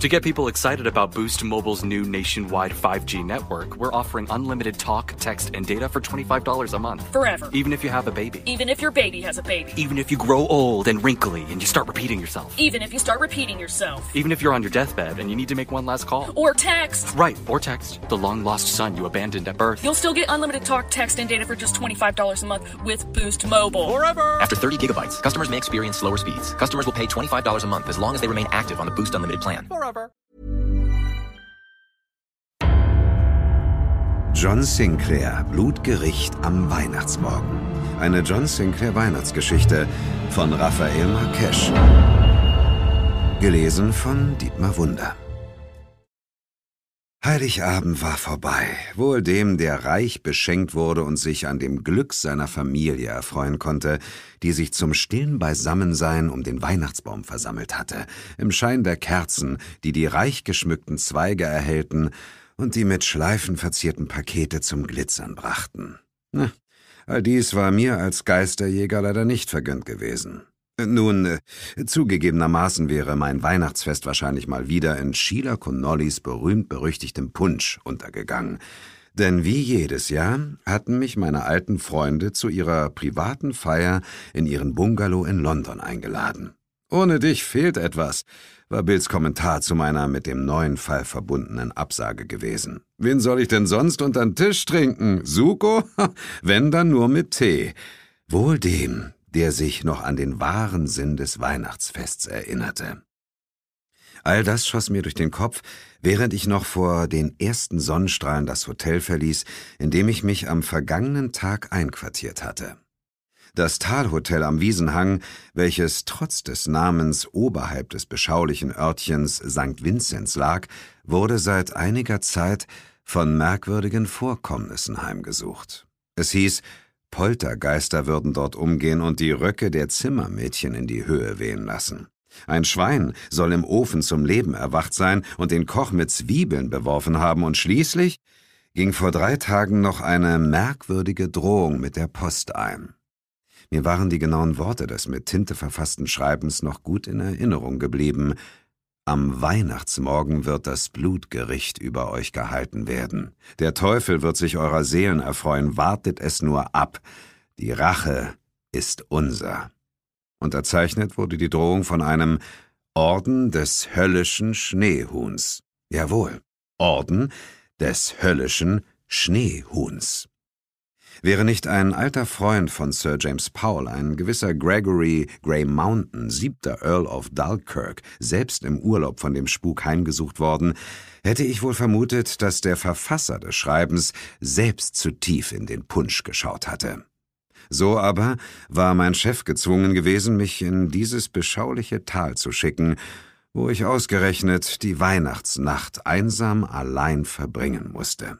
To get people excited about Boost Mobile's new nationwide 5G network, we're offering unlimited talk, text, and data for $25 a month. Forever. Even if you have a baby. Even if your baby has a baby. Even if you grow old and wrinkly and you start repeating yourself. Even if you start repeating yourself. Even if you're on your deathbed and you need to make one last call. Or text. Right, or text. The long lost son you abandoned at birth. You'll still get unlimited talk, text, and data for just $25 a month with Boost Mobile. Forever. After 30 gigabytes, customers may experience slower speeds. Customers will pay $25 a month as long as they remain active on the Boost Unlimited plan. Forever. forever. John Sinclair, Blutgericht am Weihnachtsmorgen. Eine John Sinclair Weihnachtsgeschichte von Raphael Marques. Gelesen von Dietmar Wunder. Heiligabend war vorbei, wohl dem, der reich beschenkt wurde und sich an dem Glück seiner Familie erfreuen konnte, die sich zum stillen Beisammensein um den Weihnachtsbaum versammelt hatte, im Schein der Kerzen, die die reich geschmückten Zweige erhellten und die mit Schleifen verzierten Pakete zum Glitzern brachten. Na, all dies war mir als Geisterjäger leider nicht vergönnt gewesen. Nun, äh, zugegebenermaßen wäre mein Weihnachtsfest wahrscheinlich mal wieder in Sheila Connollys berühmt-berüchtigtem Punsch untergegangen. Denn wie jedes Jahr hatten mich meine alten Freunde zu ihrer privaten Feier in ihren Bungalow in London eingeladen. Ohne dich fehlt etwas, war Bills Kommentar zu meiner mit dem neuen Fall verbundenen Absage gewesen. Wen soll ich denn sonst unter den Tisch trinken? Suko? Wenn dann nur mit Tee. Wohl dem, der sich noch an den wahren Sinn des Weihnachtsfests erinnerte. All das schoss mir durch den Kopf, während ich noch vor den ersten Sonnenstrahlen das Hotel verließ, in dem ich mich am vergangenen Tag einquartiert hatte. Das Talhotel am Wiesenhang, welches trotz des Namens oberhalb des beschaulichen Örtchens St. Vinzenz lag, wurde seit einiger Zeit von merkwürdigen Vorkommnissen heimgesucht. Es hieß, Poltergeister würden dort umgehen und die Röcke der Zimmermädchen in die Höhe wehen lassen. Ein Schwein soll im Ofen zum Leben erwacht sein und den Koch mit Zwiebeln beworfen haben, und schließlich ging vor drei Tagen noch eine merkwürdige Drohung mit der Post ein. Mir waren die genauen Worte des mit Tinte verfassten Schreibens noch gut in Erinnerung geblieben, am Weihnachtsmorgen wird das Blutgericht über euch gehalten werden. Der Teufel wird sich eurer Seelen erfreuen, wartet es nur ab. Die Rache ist unser. Unterzeichnet wurde die Drohung von einem Orden des höllischen Schneehuhns. Jawohl, Orden des höllischen Schneehuhns. Wäre nicht ein alter Freund von Sir James Powell, ein gewisser Gregory Grey Mountain, siebter Earl of Dalkirk, selbst im Urlaub von dem Spuk heimgesucht worden, hätte ich wohl vermutet, dass der Verfasser des Schreibens selbst zu tief in den Punsch geschaut hatte. So aber war mein Chef gezwungen gewesen, mich in dieses beschauliche Tal zu schicken, wo ich ausgerechnet die Weihnachtsnacht einsam allein verbringen musste.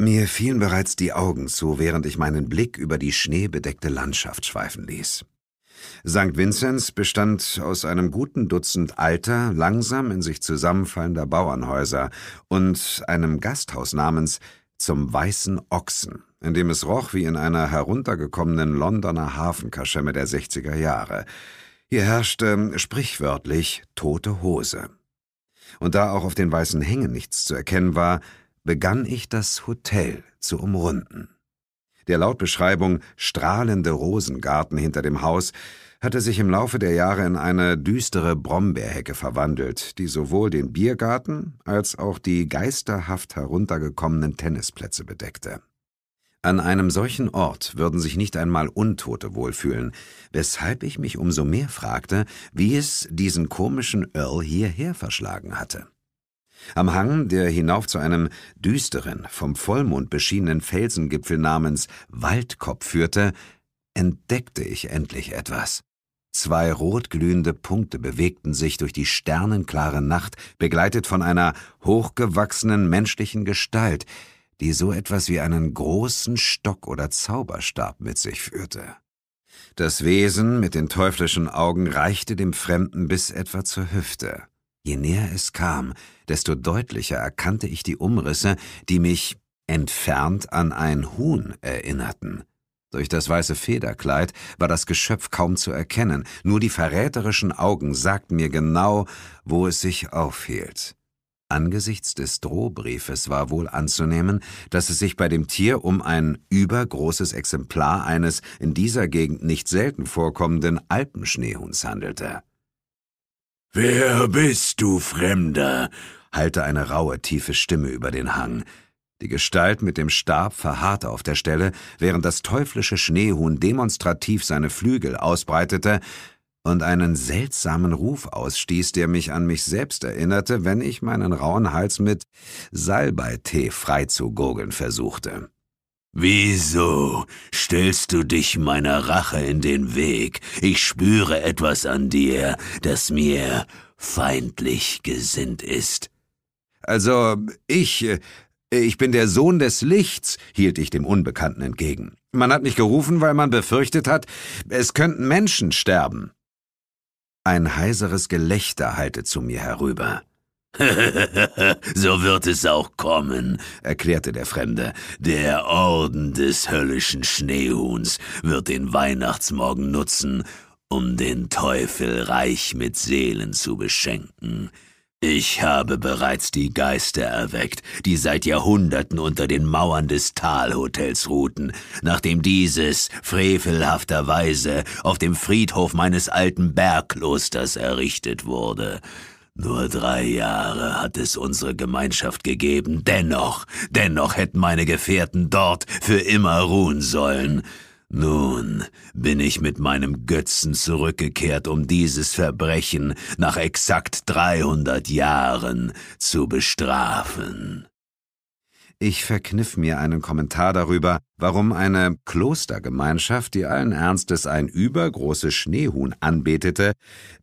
Mir fielen bereits die Augen zu, während ich meinen Blick über die schneebedeckte Landschaft schweifen ließ. St. Vinzenz bestand aus einem guten Dutzend alter, langsam in sich zusammenfallender Bauernhäuser und einem Gasthaus namens zum Weißen Ochsen, in dem es roch wie in einer heruntergekommenen Londoner Hafenkaschemme der 60er Jahre. Hier herrschte sprichwörtlich tote Hose. Und da auch auf den weißen Hängen nichts zu erkennen war, begann ich das Hotel zu umrunden. Der laut Beschreibung strahlende Rosengarten hinter dem Haus hatte sich im Laufe der Jahre in eine düstere Brombeerhecke verwandelt, die sowohl den Biergarten als auch die geisterhaft heruntergekommenen Tennisplätze bedeckte. An einem solchen Ort würden sich nicht einmal Untote wohlfühlen, weshalb ich mich umso mehr fragte, wie es diesen komischen Earl hierher verschlagen hatte. Am Hang, der hinauf zu einem düsteren, vom Vollmond beschienenen Felsengipfel namens Waldkopf führte, entdeckte ich endlich etwas. Zwei rotglühende Punkte bewegten sich durch die sternenklare Nacht, begleitet von einer hochgewachsenen menschlichen Gestalt, die so etwas wie einen großen Stock oder Zauberstab mit sich führte. Das Wesen mit den teuflischen Augen reichte dem Fremden bis etwa zur Hüfte. Je näher es kam, desto deutlicher erkannte ich die Umrisse, die mich entfernt an ein Huhn erinnerten. Durch das weiße Federkleid war das Geschöpf kaum zu erkennen, nur die verräterischen Augen sagten mir genau, wo es sich aufhielt. Angesichts des Drohbriefes war wohl anzunehmen, dass es sich bei dem Tier um ein übergroßes Exemplar eines in dieser Gegend nicht selten vorkommenden Alpenschneehuhns handelte. Wer bist du, Fremder? hallte eine raue, tiefe Stimme über den Hang. Die Gestalt mit dem Stab verharrte auf der Stelle, während das teuflische Schneehuhn demonstrativ seine Flügel ausbreitete und einen seltsamen Ruf ausstieß, der mich an mich selbst erinnerte, wenn ich meinen rauen Hals mit Salbeitee freizugurgeln versuchte. Wieso stellst du dich meiner Rache in den Weg? Ich spüre etwas an dir, das mir feindlich gesinnt ist. Also, ich, äh, ich bin der Sohn des Lichts, hielt ich dem Unbekannten entgegen. Man hat mich gerufen, weil man befürchtet hat, es könnten Menschen sterben. Ein heiseres Gelächter hallte zu mir herüber. so wird es auch kommen, erklärte der Fremde. Der Orden des höllischen Schneehuhns wird den Weihnachtsmorgen nutzen, um den Teufel reich mit Seelen zu beschenken. Ich habe bereits die Geister erweckt, die seit Jahrhunderten unter den Mauern des Talhotels ruhten, nachdem dieses frevelhafterweise auf dem Friedhof meines alten Bergklosters errichtet wurde. Nur drei Jahre hat es unsere Gemeinschaft gegeben, dennoch, dennoch hätten meine Gefährten dort für immer ruhen sollen. Nun bin ich mit meinem Götzen zurückgekehrt, um dieses Verbrechen nach exakt 300 Jahren zu bestrafen. Ich verkniff mir einen Kommentar darüber, warum eine Klostergemeinschaft, die allen Ernstes ein übergroßes Schneehuhn anbetete,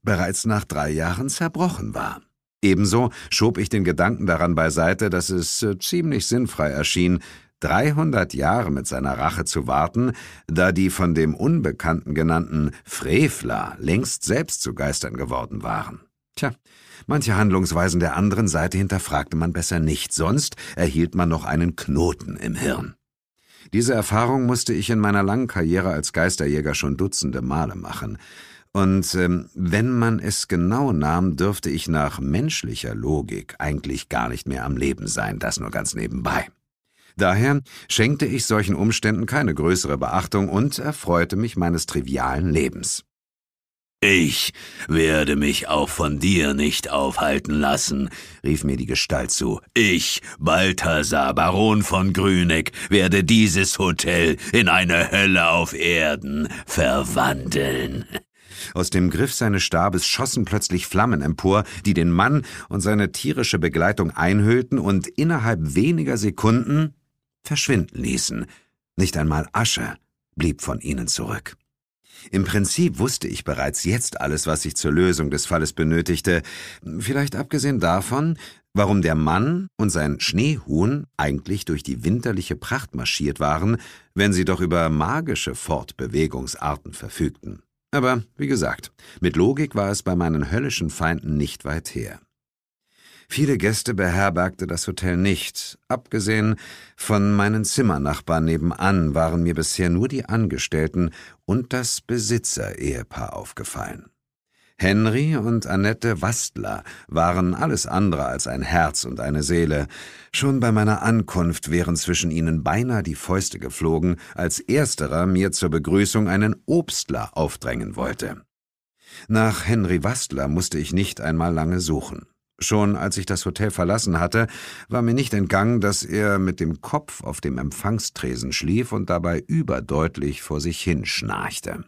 bereits nach drei Jahren zerbrochen war. Ebenso schob ich den Gedanken daran beiseite, dass es äh, ziemlich sinnfrei erschien, 300 Jahre mit seiner Rache zu warten, da die von dem Unbekannten genannten Frevler längst selbst zu Geistern geworden waren. Tja, Manche Handlungsweisen der anderen Seite hinterfragte man besser nicht, sonst erhielt man noch einen Knoten im Hirn. Diese Erfahrung musste ich in meiner langen Karriere als Geisterjäger schon dutzende Male machen. Und ähm, wenn man es genau nahm, dürfte ich nach menschlicher Logik eigentlich gar nicht mehr am Leben sein, das nur ganz nebenbei. Daher schenkte ich solchen Umständen keine größere Beachtung und erfreute mich meines trivialen Lebens. Ich werde mich auch von dir nicht aufhalten lassen, rief mir die Gestalt zu. Ich, Balthasar, Baron von Grüneck, werde dieses Hotel in eine Hölle auf Erden verwandeln. Aus dem Griff seines Stabes schossen plötzlich Flammen empor, die den Mann und seine tierische Begleitung einhüllten und innerhalb weniger Sekunden verschwinden ließen. Nicht einmal Asche blieb von ihnen zurück. Im Prinzip wusste ich bereits jetzt alles, was ich zur Lösung des Falles benötigte, vielleicht abgesehen davon, warum der Mann und sein Schneehuhn eigentlich durch die winterliche Pracht marschiert waren, wenn sie doch über magische Fortbewegungsarten verfügten. Aber wie gesagt, mit Logik war es bei meinen höllischen Feinden nicht weit her. Viele Gäste beherbergte das Hotel nicht. Abgesehen von meinen Zimmernachbarn nebenan waren mir bisher nur die Angestellten und das Besitzerehepaar aufgefallen. Henry und Annette Wastler waren alles andere als ein Herz und eine Seele. Schon bei meiner Ankunft wären zwischen ihnen beinahe die Fäuste geflogen, als ersterer mir zur Begrüßung einen Obstler aufdrängen wollte. Nach Henry Wastler musste ich nicht einmal lange suchen. Schon als ich das Hotel verlassen hatte, war mir nicht entgangen, dass er mit dem Kopf auf dem Empfangstresen schlief und dabei überdeutlich vor sich hin schnarchte.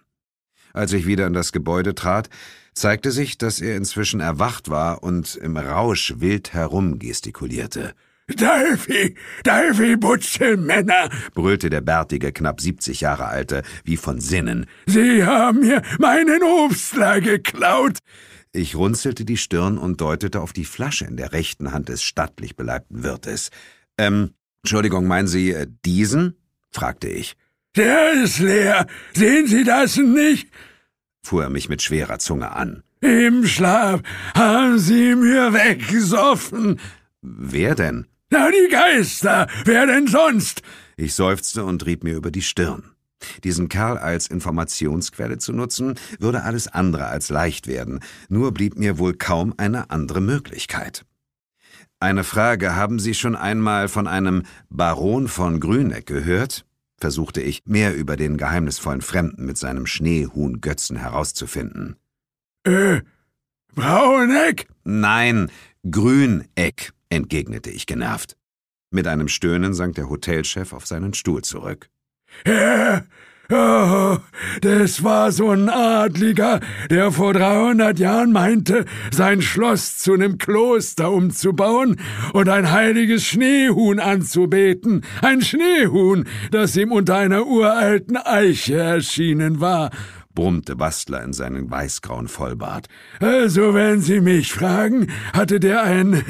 Als ich wieder in das Gebäude trat, zeigte sich, dass er inzwischen erwacht war und im Rausch wild herumgestikulierte. Delphi, Delphi, Butzelmänner, brüllte der bärtige, knapp siebzig Jahre alte, wie von Sinnen. Sie haben mir meinen Obstler geklaut. Ich runzelte die Stirn und deutete auf die Flasche in der rechten Hand des stattlich beleibten Wirtes. Ähm, Entschuldigung, meinen Sie äh, diesen? fragte ich. Der ist leer. Sehen Sie das nicht? fuhr er mich mit schwerer Zunge an. Im Schlaf haben Sie mir weggesoffen. Wer denn? Na, die Geister. Wer denn sonst? Ich seufzte und rieb mir über die Stirn. Diesen Kerl als Informationsquelle zu nutzen, würde alles andere als leicht werden, nur blieb mir wohl kaum eine andere Möglichkeit. Eine Frage, haben Sie schon einmal von einem Baron von Grüneck gehört? versuchte ich, mehr über den geheimnisvollen Fremden mit seinem Schneehuhn Götzen herauszufinden. Äh, Brauneck? Nein, Grüneck, entgegnete ich genervt. Mit einem Stöhnen sank der Hotelchef auf seinen Stuhl zurück. Ja, oh, das war so ein Adliger, der vor 300 Jahren meinte, sein Schloss zu einem Kloster umzubauen und ein heiliges Schneehuhn anzubeten. Ein Schneehuhn, das ihm unter einer uralten Eiche erschienen war brummte Bastler in seinen weißgrauen Vollbart. Also, äh, wenn Sie mich fragen, hatte der ein,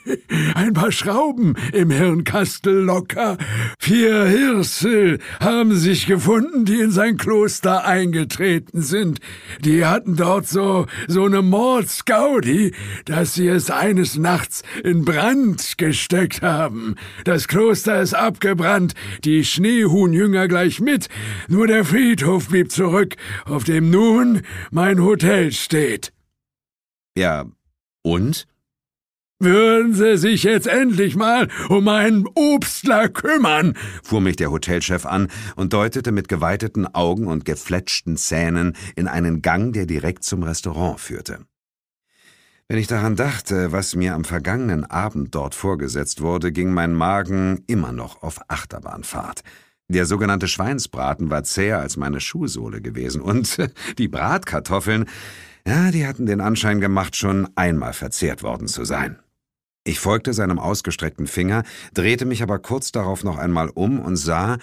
ein paar Schrauben im Hirnkastel locker. Vier Hirsel haben sich gefunden, die in sein Kloster eingetreten sind. Die hatten dort so, so eine Mordsgaudi, dass sie es eines Nachts in Brand gesteckt haben. Das Kloster ist abgebrannt, die Schneehuhnjünger gleich mit, nur der Friedhof blieb zurück auf dem nun mein Hotel steht. Ja, und? Würden Sie sich jetzt endlich mal um einen Obstler kümmern, fuhr mich der Hotelchef an und deutete mit geweiteten Augen und gefletschten Zähnen in einen Gang, der direkt zum Restaurant führte. Wenn ich daran dachte, was mir am vergangenen Abend dort vorgesetzt wurde, ging mein Magen immer noch auf Achterbahnfahrt. Der sogenannte Schweinsbraten war zäher als meine Schuhsohle gewesen und die Bratkartoffeln, ja, die hatten den Anschein gemacht, schon einmal verzehrt worden zu sein. Ich folgte seinem ausgestreckten Finger, drehte mich aber kurz darauf noch einmal um und sah,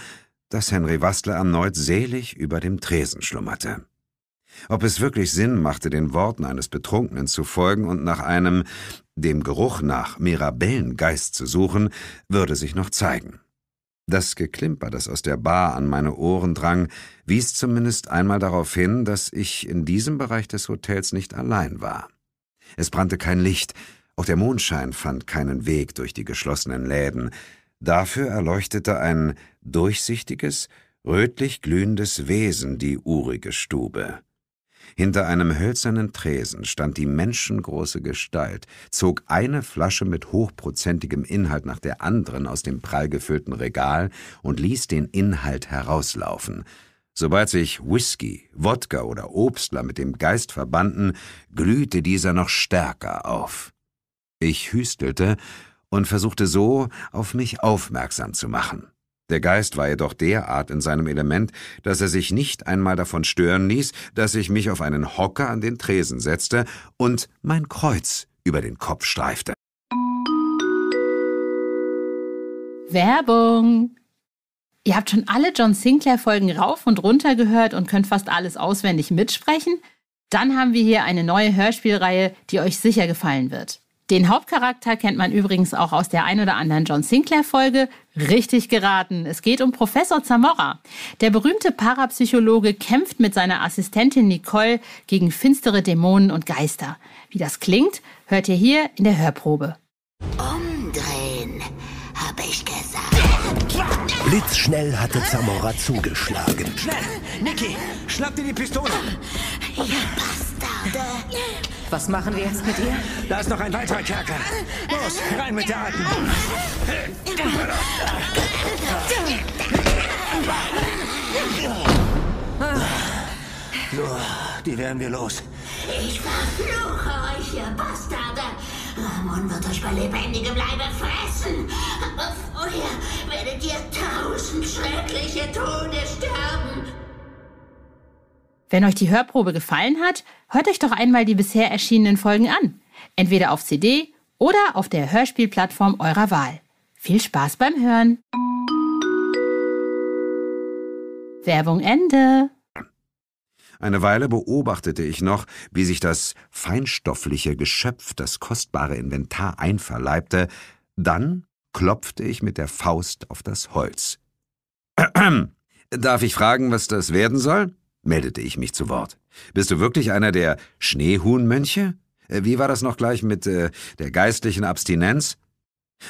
dass Henry Wastler erneut selig über dem Tresen schlummerte. Ob es wirklich Sinn machte, den Worten eines Betrunkenen zu folgen und nach einem, dem Geruch nach Mirabellengeist zu suchen, würde sich noch zeigen. Das Geklimper, das aus der Bar an meine Ohren drang, wies zumindest einmal darauf hin, dass ich in diesem Bereich des Hotels nicht allein war. Es brannte kein Licht, auch der Mondschein fand keinen Weg durch die geschlossenen Läden. Dafür erleuchtete ein durchsichtiges, rötlich glühendes Wesen die urige Stube. Hinter einem hölzernen Tresen stand die menschengroße Gestalt, zog eine Flasche mit hochprozentigem Inhalt nach der anderen aus dem prall gefüllten Regal und ließ den Inhalt herauslaufen. Sobald sich Whisky, Wodka oder Obstler mit dem Geist verbanden, glühte dieser noch stärker auf. Ich hüstelte und versuchte so, auf mich aufmerksam zu machen. Der Geist war jedoch derart in seinem Element, dass er sich nicht einmal davon stören ließ, dass ich mich auf einen Hocker an den Tresen setzte und mein Kreuz über den Kopf streifte. Werbung! Ihr habt schon alle John Sinclair-Folgen rauf und runter gehört und könnt fast alles auswendig mitsprechen? Dann haben wir hier eine neue Hörspielreihe, die euch sicher gefallen wird. Den Hauptcharakter kennt man übrigens auch aus der ein oder anderen John Sinclair-Folge. Richtig geraten. Es geht um Professor Zamora. Der berühmte Parapsychologe kämpft mit seiner Assistentin Nicole gegen finstere Dämonen und Geister. Wie das klingt, hört ihr hier in der Hörprobe. Umdrehen, habe ich gesagt. Blitzschnell hatte Zamora zugeschlagen. Schnell, Niki, schnapp dir die Pistole. Ja, passt. Was machen wir jetzt mit ihr? Da ist noch ein weiterer Kerker. Los, rein mit der Alten. So, die werden wir los. Ich verfluche euch, ihr Bastarde. Ramon wird euch bei lebendigem Leibe fressen. Aber vorher werdet ihr tausend schreckliche Tode sterben. Wenn euch die Hörprobe gefallen hat, hört euch doch einmal die bisher erschienenen Folgen an. Entweder auf CD oder auf der Hörspielplattform eurer Wahl. Viel Spaß beim Hören! Werbung Ende. Eine Weile beobachtete ich noch, wie sich das feinstoffliche Geschöpf das kostbare Inventar einverleibte, dann klopfte ich mit der Faust auf das Holz. Darf ich fragen, was das werden soll? meldete ich mich zu Wort. Bist du wirklich einer der Schneehuhnmönche? Äh, wie war das noch gleich mit äh, der geistlichen Abstinenz?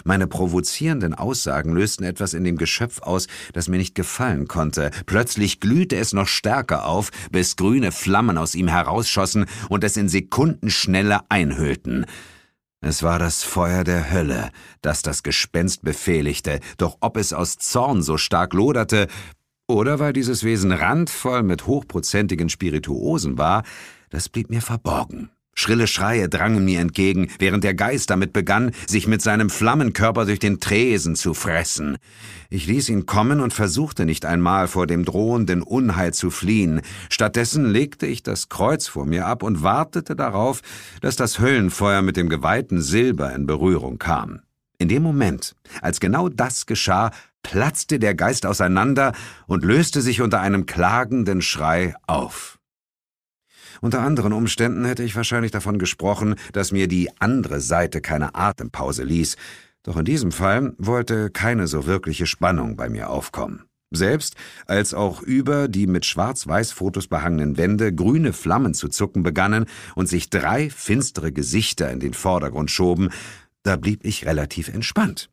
Meine provozierenden Aussagen lösten etwas in dem Geschöpf aus, das mir nicht gefallen konnte. Plötzlich glühte es noch stärker auf, bis grüne Flammen aus ihm herausschossen und es in Sekundenschnelle einhüllten. Es war das Feuer der Hölle, das das Gespenst befehligte, doch ob es aus Zorn so stark loderte, oder weil dieses Wesen randvoll mit hochprozentigen Spirituosen war, das blieb mir verborgen. Schrille Schreie drangen mir entgegen, während der Geist damit begann, sich mit seinem Flammenkörper durch den Tresen zu fressen. Ich ließ ihn kommen und versuchte nicht einmal vor dem drohenden Unheil zu fliehen. Stattdessen legte ich das Kreuz vor mir ab und wartete darauf, dass das Höllenfeuer mit dem geweihten Silber in Berührung kam. In dem Moment, als genau das geschah, platzte der Geist auseinander und löste sich unter einem klagenden Schrei auf. Unter anderen Umständen hätte ich wahrscheinlich davon gesprochen, dass mir die andere Seite keine Atempause ließ, doch in diesem Fall wollte keine so wirkliche Spannung bei mir aufkommen. Selbst als auch über die mit Schwarz-Weiß-Fotos behangenen Wände grüne Flammen zu zucken begannen und sich drei finstere Gesichter in den Vordergrund schoben, da blieb ich relativ entspannt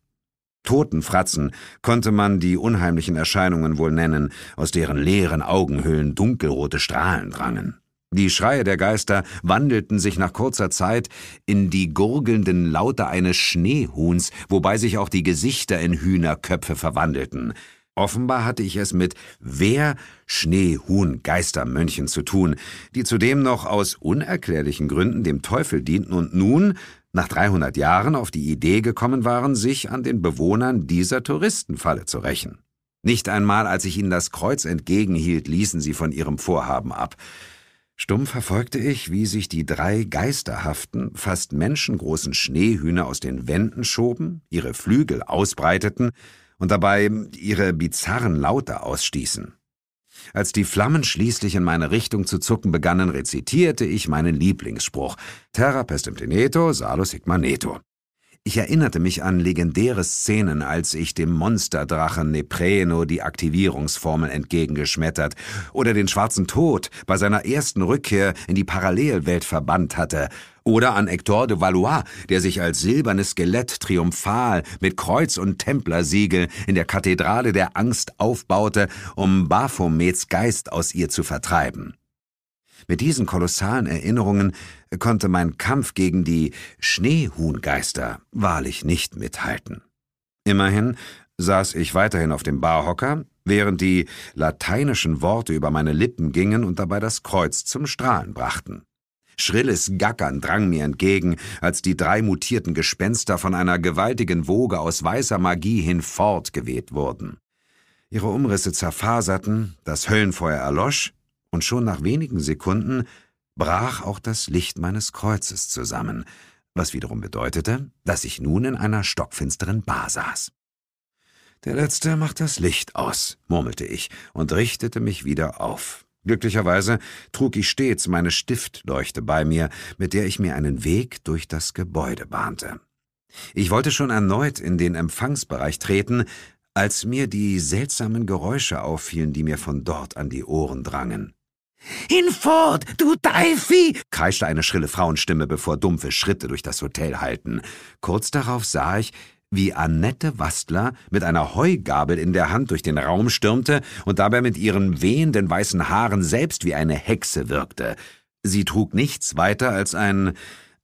toten Fratzen konnte man die unheimlichen Erscheinungen wohl nennen, aus deren leeren Augenhöhlen dunkelrote Strahlen drangen. Die Schreie der Geister wandelten sich nach kurzer Zeit in die gurgelnden Laute eines Schneehuhns, wobei sich auch die Gesichter in Hühnerköpfe verwandelten. Offenbar hatte ich es mit Wer Schneehuhn Geistermönchen zu tun, die zudem noch aus unerklärlichen Gründen dem Teufel dienten und nun nach 300 Jahren auf die Idee gekommen waren, sich an den Bewohnern dieser Touristenfalle zu rächen. Nicht einmal, als ich ihnen das Kreuz entgegenhielt, ließen sie von ihrem Vorhaben ab. Stumm verfolgte ich, wie sich die drei geisterhaften, fast menschengroßen Schneehühner aus den Wänden schoben, ihre Flügel ausbreiteten und dabei ihre bizarren Laute ausstießen. Als die Flammen schließlich in meine Richtung zu zucken begannen, rezitierte ich meinen Lieblingsspruch Terra pestem teneto, salus hic maneto. Ich erinnerte mich an legendäre Szenen, als ich dem Monsterdrachen Nepreno die Aktivierungsformel entgegengeschmettert oder den schwarzen Tod bei seiner ersten Rückkehr in die Parallelwelt verbannt hatte oder an Hector de Valois, der sich als silbernes Skelett triumphal mit Kreuz und Templersiegel in der Kathedrale der Angst aufbaute, um Baphomets Geist aus ihr zu vertreiben. Mit diesen kolossalen Erinnerungen konnte mein Kampf gegen die Schneehuhngeister wahrlich nicht mithalten. Immerhin saß ich weiterhin auf dem Barhocker, während die lateinischen Worte über meine Lippen gingen und dabei das Kreuz zum Strahlen brachten. Schrilles Gackern drang mir entgegen, als die drei mutierten Gespenster von einer gewaltigen Woge aus weißer Magie hinfortgeweht wurden. Ihre Umrisse zerfaserten, das Höllenfeuer erlosch, und schon nach wenigen Sekunden brach auch das Licht meines Kreuzes zusammen, was wiederum bedeutete, dass ich nun in einer stockfinsteren Bar saß. Der Letzte macht das Licht aus, murmelte ich und richtete mich wieder auf. Glücklicherweise trug ich stets meine Stiftleuchte bei mir, mit der ich mir einen Weg durch das Gebäude bahnte. Ich wollte schon erneut in den Empfangsbereich treten, als mir die seltsamen Geräusche auffielen, die mir von dort an die Ohren drangen. Hinfort, du Teifi! kreischte eine schrille Frauenstimme, bevor dumpfe Schritte durch das Hotel hallten. Kurz darauf sah ich, wie Annette Wastler mit einer Heugabel in der Hand durch den Raum stürmte und dabei mit ihren wehenden weißen Haaren selbst wie eine Hexe wirkte. Sie trug nichts weiter als ein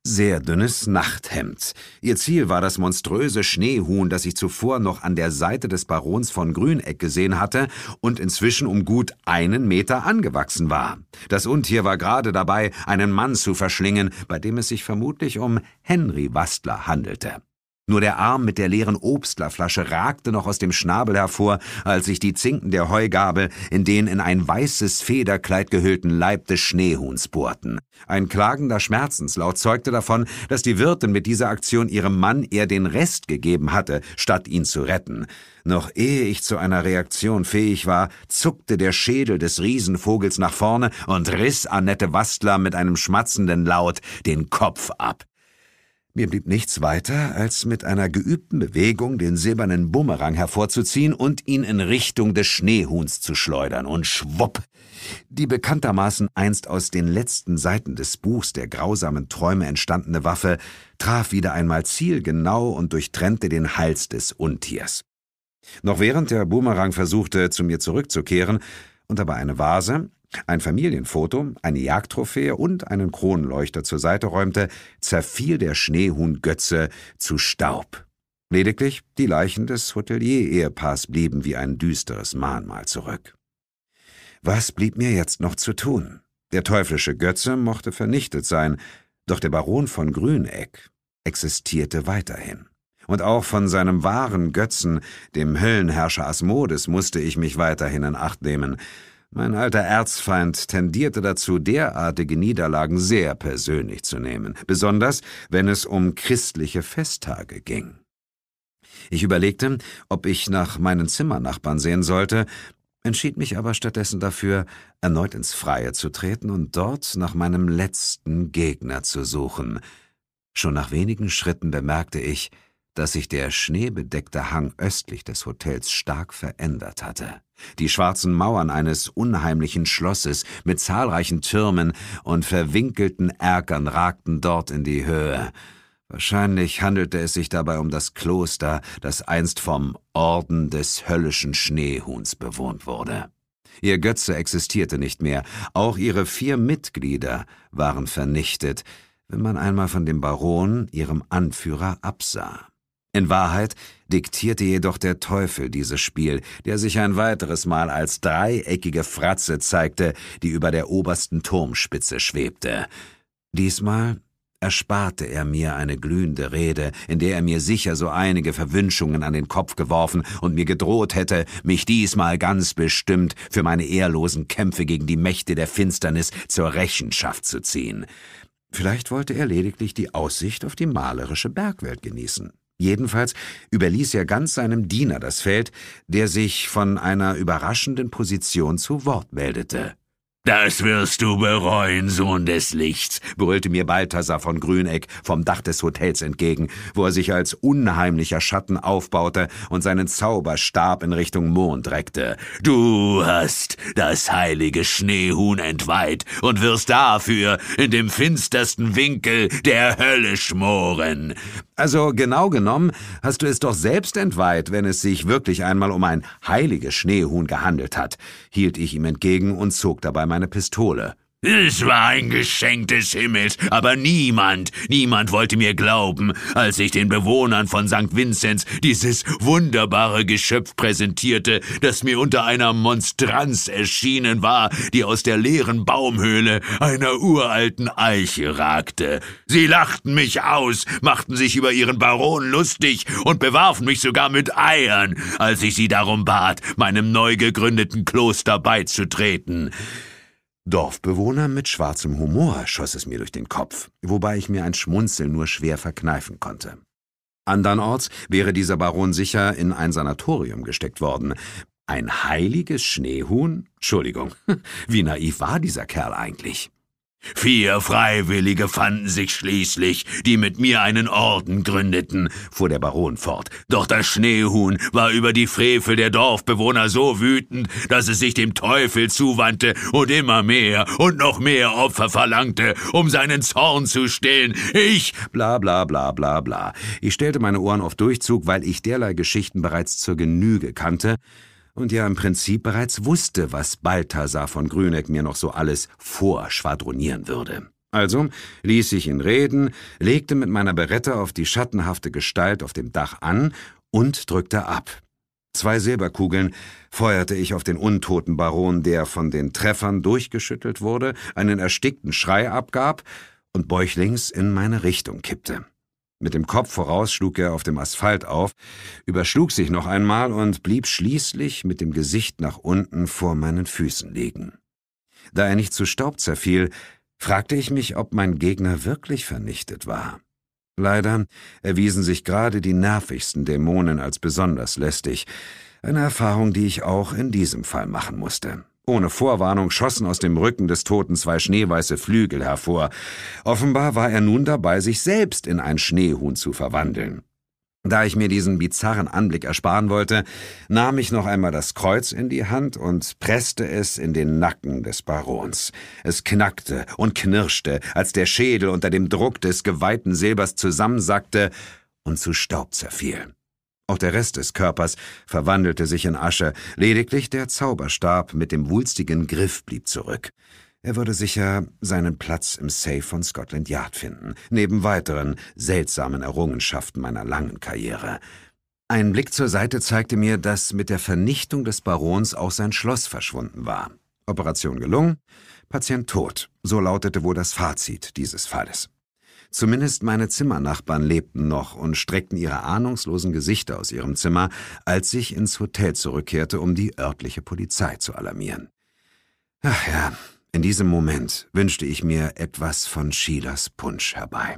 sehr dünnes Nachthemd. Ihr Ziel war das monströse Schneehuhn, das ich zuvor noch an der Seite des Barons von Grüneck gesehen hatte und inzwischen um gut einen Meter angewachsen war. Das Untier war gerade dabei, einen Mann zu verschlingen, bei dem es sich vermutlich um Henry Wastler handelte. Nur der Arm mit der leeren Obstlerflasche ragte noch aus dem Schnabel hervor, als ich die Zinken der Heugabel in den in ein weißes Federkleid gehüllten Leib des Schneehuhns bohrten. Ein klagender Schmerzenslaut zeugte davon, dass die Wirtin mit dieser Aktion ihrem Mann eher den Rest gegeben hatte, statt ihn zu retten. Noch ehe ich zu einer Reaktion fähig war, zuckte der Schädel des Riesenvogels nach vorne und riss Annette Wastler mit einem schmatzenden Laut den Kopf ab. Mir blieb nichts weiter, als mit einer geübten Bewegung den silbernen Bumerang hervorzuziehen und ihn in Richtung des Schneehuhns zu schleudern. Und schwupp! Die bekanntermaßen einst aus den letzten Seiten des Buchs der grausamen Träume entstandene Waffe traf wieder einmal zielgenau und durchtrennte den Hals des Untiers. Noch während der Bumerang versuchte, zu mir zurückzukehren und dabei eine Vase, ein Familienfoto, eine Jagdtrophäe und einen Kronleuchter zur Seite räumte, zerfiel der Schneehuhn Götze zu Staub. Lediglich die Leichen des Hotelier-Ehepaars blieben wie ein düsteres Mahnmal zurück. Was blieb mir jetzt noch zu tun? Der teuflische Götze mochte vernichtet sein, doch der Baron von Grüneck existierte weiterhin. Und auch von seinem wahren Götzen, dem Höllenherrscher Asmodes, musste ich mich weiterhin in Acht nehmen. Mein alter Erzfeind tendierte dazu, derartige Niederlagen sehr persönlich zu nehmen, besonders wenn es um christliche Festtage ging. Ich überlegte, ob ich nach meinen Zimmernachbarn sehen sollte, entschied mich aber stattdessen dafür, erneut ins Freie zu treten und dort nach meinem letzten Gegner zu suchen. Schon nach wenigen Schritten bemerkte ich, dass sich der schneebedeckte Hang östlich des Hotels stark verändert hatte. Die schwarzen Mauern eines unheimlichen Schlosses mit zahlreichen Türmen und verwinkelten Erkern ragten dort in die Höhe. Wahrscheinlich handelte es sich dabei um das Kloster, das einst vom Orden des höllischen Schneehuhns bewohnt wurde. Ihr Götze existierte nicht mehr, auch ihre vier Mitglieder waren vernichtet, wenn man einmal von dem Baron, ihrem Anführer, absah. In Wahrheit diktierte jedoch der Teufel dieses Spiel, der sich ein weiteres Mal als dreieckige Fratze zeigte, die über der obersten Turmspitze schwebte. Diesmal ersparte er mir eine glühende Rede, in der er mir sicher so einige Verwünschungen an den Kopf geworfen und mir gedroht hätte, mich diesmal ganz bestimmt für meine ehrlosen Kämpfe gegen die Mächte der Finsternis zur Rechenschaft zu ziehen. Vielleicht wollte er lediglich die Aussicht auf die malerische Bergwelt genießen. Jedenfalls überließ er ganz seinem Diener das Feld, der sich von einer überraschenden Position zu Wort meldete. Das wirst du bereuen, Sohn des Lichts, brüllte mir Balthasar von Grüneck vom Dach des Hotels entgegen, wo er sich als unheimlicher Schatten aufbaute und seinen Zauberstab in Richtung Mond reckte. Du hast das heilige Schneehuhn entweiht und wirst dafür in dem finstersten Winkel der Hölle schmoren. Also genau genommen hast du es doch selbst entweiht, wenn es sich wirklich einmal um ein heiliges Schneehuhn gehandelt hat, hielt ich ihm entgegen und zog dabei meine Pistole. Es war ein Geschenk des Himmels, aber niemand, niemand wollte mir glauben, als ich den Bewohnern von St. Vinzenz dieses wunderbare Geschöpf präsentierte, das mir unter einer Monstranz erschienen war, die aus der leeren Baumhöhle einer uralten Eiche ragte. Sie lachten mich aus, machten sich über ihren Baron lustig und bewarfen mich sogar mit Eiern, als ich sie darum bat, meinem neu gegründeten Kloster beizutreten. Dorfbewohner mit schwarzem Humor schoss es mir durch den Kopf, wobei ich mir ein Schmunzeln nur schwer verkneifen konnte. Andernorts wäre dieser Baron sicher in ein Sanatorium gesteckt worden. Ein heiliges Schneehuhn? Entschuldigung, wie naiv war dieser Kerl eigentlich? Vier Freiwillige fanden sich schließlich, die mit mir einen Orden gründeten, fuhr der Baron fort. Doch das Schneehuhn war über die Frevel der Dorfbewohner so wütend, dass es sich dem Teufel zuwandte und immer mehr und noch mehr Opfer verlangte, um seinen Zorn zu stillen. Ich bla bla bla bla bla. Ich stellte meine Ohren auf Durchzug, weil ich derlei Geschichten bereits zur Genüge kannte, und ja im Prinzip bereits wusste, was Balthasar von Grüneck mir noch so alles vorschwadronieren würde. Also ließ ich ihn reden, legte mit meiner Beretta auf die schattenhafte Gestalt auf dem Dach an und drückte ab. Zwei Silberkugeln feuerte ich auf den untoten Baron, der von den Treffern durchgeschüttelt wurde, einen erstickten Schrei abgab und bäuchlings in meine Richtung kippte. Mit dem Kopf voraus schlug er auf dem Asphalt auf, überschlug sich noch einmal und blieb schließlich mit dem Gesicht nach unten vor meinen Füßen liegen. Da er nicht zu Staub zerfiel, fragte ich mich, ob mein Gegner wirklich vernichtet war. Leider erwiesen sich gerade die nervigsten Dämonen als besonders lästig, eine Erfahrung, die ich auch in diesem Fall machen musste. Ohne Vorwarnung schossen aus dem Rücken des Toten zwei schneeweiße Flügel hervor. Offenbar war er nun dabei, sich selbst in ein Schneehuhn zu verwandeln. Da ich mir diesen bizarren Anblick ersparen wollte, nahm ich noch einmal das Kreuz in die Hand und presste es in den Nacken des Barons. Es knackte und knirschte, als der Schädel unter dem Druck des geweihten Silbers zusammensackte und zu Staub zerfiel. Auch der Rest des Körpers verwandelte sich in Asche, lediglich der Zauberstab mit dem wulstigen Griff blieb zurück. Er würde sicher seinen Platz im Safe von Scotland Yard finden, neben weiteren seltsamen Errungenschaften meiner langen Karriere. Ein Blick zur Seite zeigte mir, dass mit der Vernichtung des Barons auch sein Schloss verschwunden war. Operation gelungen, Patient tot, so lautete wohl das Fazit dieses Falles. Zumindest meine Zimmernachbarn lebten noch und streckten ihre ahnungslosen Gesichter aus ihrem Zimmer, als ich ins Hotel zurückkehrte, um die örtliche Polizei zu alarmieren. Ach ja, in diesem Moment wünschte ich mir etwas von Sheilas Punsch herbei.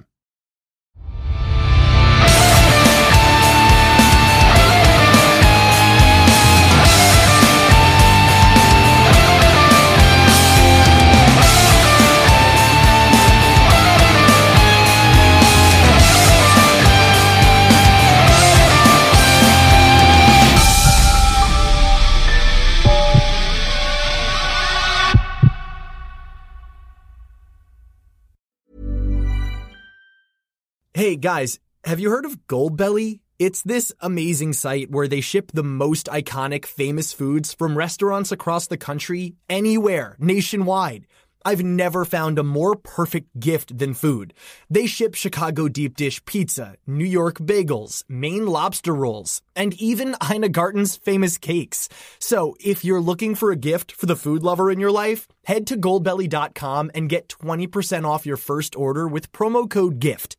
Hey guys, have you heard of Goldbelly? It's this amazing site where they ship the most iconic famous foods from restaurants across the country, anywhere, nationwide. I've never found a more perfect gift than food. They ship Chicago deep dish pizza, New York bagels, Maine lobster rolls, and even Ina Garten's famous cakes. So if you're looking for a gift for the food lover in your life, head to goldbelly.com and get 20% off your first order with promo code GIFT.